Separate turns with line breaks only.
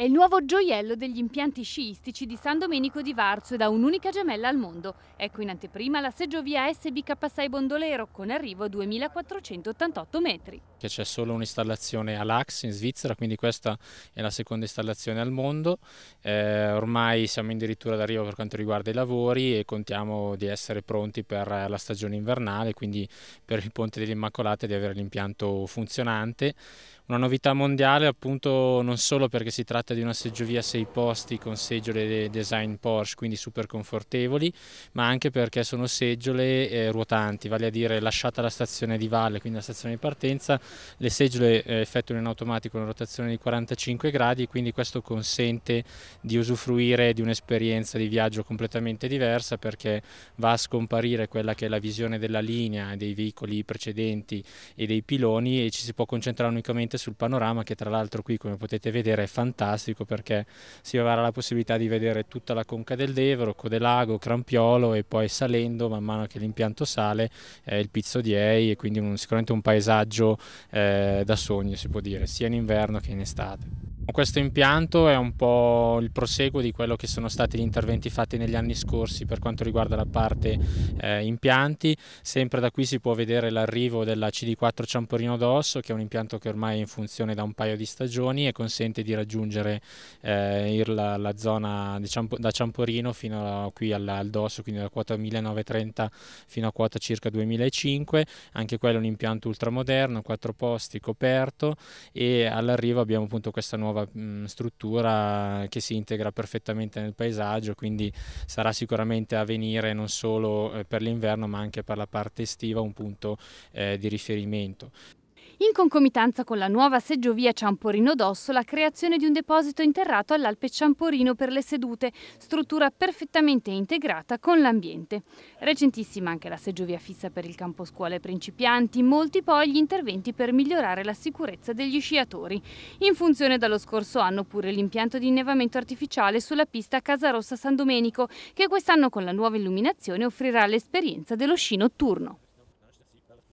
È il nuovo gioiello degli impianti sciistici di San Domenico di Varzo e da un'unica gemella al mondo. Ecco in anteprima la seggiovia SBK6 Bondolero con arrivo a 2488 metri
che c'è solo un'installazione all'Ax in Svizzera, quindi questa è la seconda installazione al mondo. Eh, ormai siamo addirittura d'arrivo per quanto riguarda i lavori e contiamo di essere pronti per la stagione invernale, quindi per il Ponte dell'Immacolata di avere l'impianto funzionante. Una novità mondiale appunto non solo perché si tratta di una seggiovia a sei posti con seggiole design Porsche, quindi super confortevoli, ma anche perché sono seggiole eh, ruotanti, vale a dire lasciata la stazione di valle, quindi la stazione di partenza, le seggiole eh, effettuano in automatico una rotazione di 45 gradi quindi questo consente di usufruire di un'esperienza di viaggio completamente diversa perché va a scomparire quella che è la visione della linea dei veicoli precedenti e dei piloni e ci si può concentrare unicamente sul panorama che tra l'altro qui come potete vedere è fantastico perché si avrà la possibilità di vedere tutta la conca del Devro, Codelago, Crampiolo e poi salendo man mano che l'impianto sale eh, il Pizzo di Ei e quindi un, sicuramente un paesaggio eh, da sogno, si può dire, sia in inverno che in estate. Questo impianto è un po' il proseguo di quello che sono stati gli interventi fatti negli anni scorsi per quanto riguarda la parte eh, impianti. Sempre da qui si può vedere l'arrivo della CD4 Ciamporino d'Osso, che è un impianto che ormai è in funzione da un paio di stagioni e consente di raggiungere eh, la, la, zona Ciamp da Ciamporino fino a, qui al, al Dosso, quindi da quota 1930 fino a quota circa 2005. Anche quello è un impianto ultramoderno, quattro posti, coperto e all'arrivo abbiamo appunto questa nuova nuova mh, mm, struttura che si integra perfettamente nel paesaggio, quindi sarà sicuramente a venire non solo eh, per l'inverno ma anche per la parte estiva un punto eh, di riferimento
in concomitanza con la nuova seggiovia Ciamporino-Dosso la creazione di un deposito interrato all'Alpe Ciamporino per le sedute, struttura perfettamente integrata con l'ambiente. Recentissima anche la seggiovia fissa per il campo scuole principianti, molti poi gli interventi per migliorare la sicurezza degli sciatori. In funzione dallo scorso anno pure l'impianto di innevamento artificiale sulla pista Casarossa San Domenico, che quest'anno con la nuova illuminazione offrirà l'esperienza dello sci notturno.